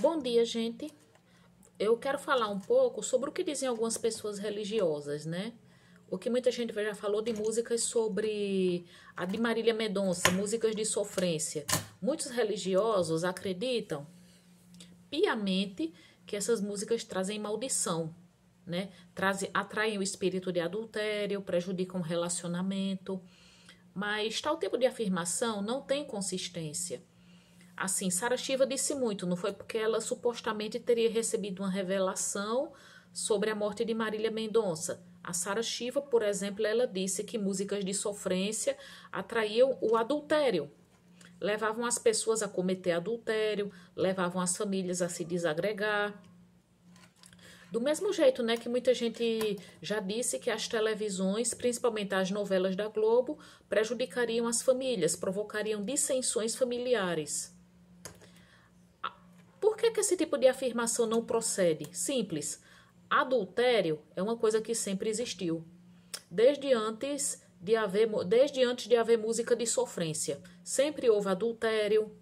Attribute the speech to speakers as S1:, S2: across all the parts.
S1: Bom dia, gente. Eu quero falar um pouco sobre o que dizem algumas pessoas religiosas, né? O que muita gente já falou de músicas sobre a de Marília Mendonça, músicas de sofrência. Muitos religiosos acreditam piamente que essas músicas trazem maldição, né? Trazem, atraem o espírito de adultério, prejudicam o relacionamento. Mas tal tipo de afirmação não tem consistência. Assim, Sara Shiva disse muito, não foi porque ela supostamente teria recebido uma revelação sobre a morte de Marília Mendonça. A Sara Shiva, por exemplo, ela disse que músicas de sofrência atraíam o adultério. Levavam as pessoas a cometer adultério, levavam as famílias a se desagregar. Do mesmo jeito, né, que muita gente já disse que as televisões, principalmente as novelas da Globo, prejudicariam as famílias, provocariam dissensões familiares que esse tipo de afirmação não procede? Simples. Adultério é uma coisa que sempre existiu. Desde antes de haver, desde antes de haver música de sofrência, sempre houve adultério,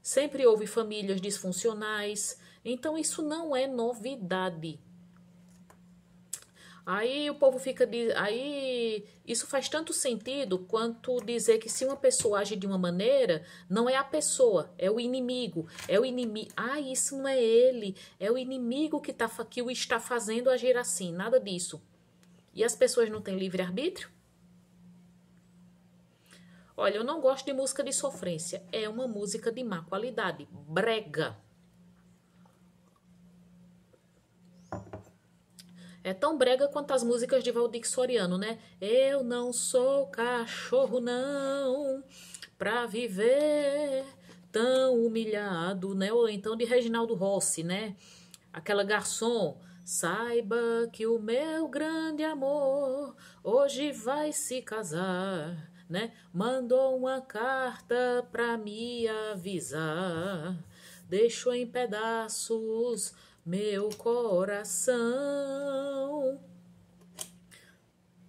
S1: sempre houve famílias disfuncionais. Então isso não é novidade. Aí o povo fica. Aí isso faz tanto sentido quanto dizer que se uma pessoa age de uma maneira, não é a pessoa, é o inimigo. É o inimigo. Ah, isso não é ele. É o inimigo que, tá, que o está fazendo agir assim. Nada disso. E as pessoas não têm livre-arbítrio? Olha, eu não gosto de música de sofrência. É uma música de má qualidade. Brega. É tão brega quanto as músicas de Valdir Soriano, né? Eu não sou cachorro, não, pra viver tão humilhado, né? Ou então de Reginaldo Rossi, né? Aquela garçom, saiba que o meu grande amor hoje vai se casar, né? Mandou uma carta pra me avisar. Deixou em pedaços meu coração.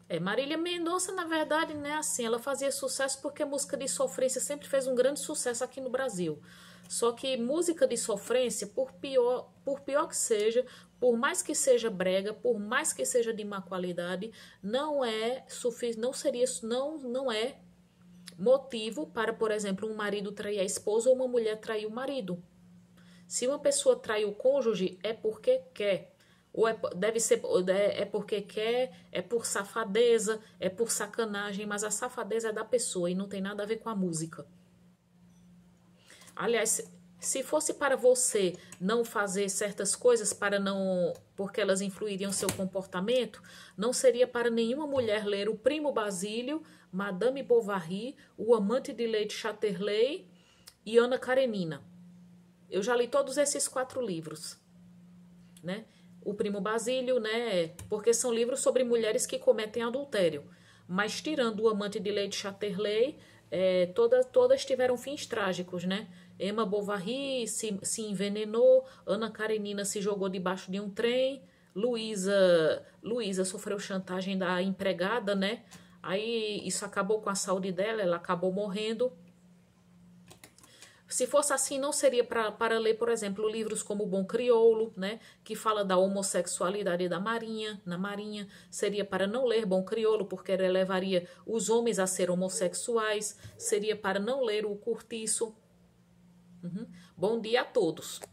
S1: É, Marília Mendonça, na verdade, né, assim, ela fazia sucesso porque música de sofrência sempre fez um grande sucesso aqui no Brasil. Só que música de sofrência, por pior, por pior que seja, por mais que seja brega, por mais que seja de má qualidade, não é não seria não não é motivo para, por exemplo, um marido trair a esposa ou uma mulher trair o marido. Se uma pessoa trai o cônjuge, é porque quer. Ou é, deve ser, é porque quer, é por safadeza, é por sacanagem, mas a safadeza é da pessoa e não tem nada a ver com a música. Aliás, se fosse para você não fazer certas coisas para não, porque elas influiriam seu comportamento, não seria para nenhuma mulher ler o Primo Basílio, Madame Bovary, o Amante de Leite Chatterley e Ana Karenina. Eu já li todos esses quatro livros, né? O Primo Basílio, né? Porque são livros sobre mulheres que cometem adultério. Mas tirando o Amante de Lady Chatterley, é, todas tiveram fins trágicos, né? Emma Bovary se, se envenenou, Ana Karenina se jogou debaixo de um trem, Luísa Luiza sofreu chantagem da empregada, né? Aí isso acabou com a saúde dela, ela acabou morrendo. Se fosse assim, não seria pra, para ler, por exemplo, livros como O Bom Crioulo, né, que fala da homossexualidade da Marinha, na Marinha, seria para não ler Bom Crioulo, porque ele levaria os homens a ser homossexuais, seria para não ler O Curtiço. Uhum. Bom dia a todos.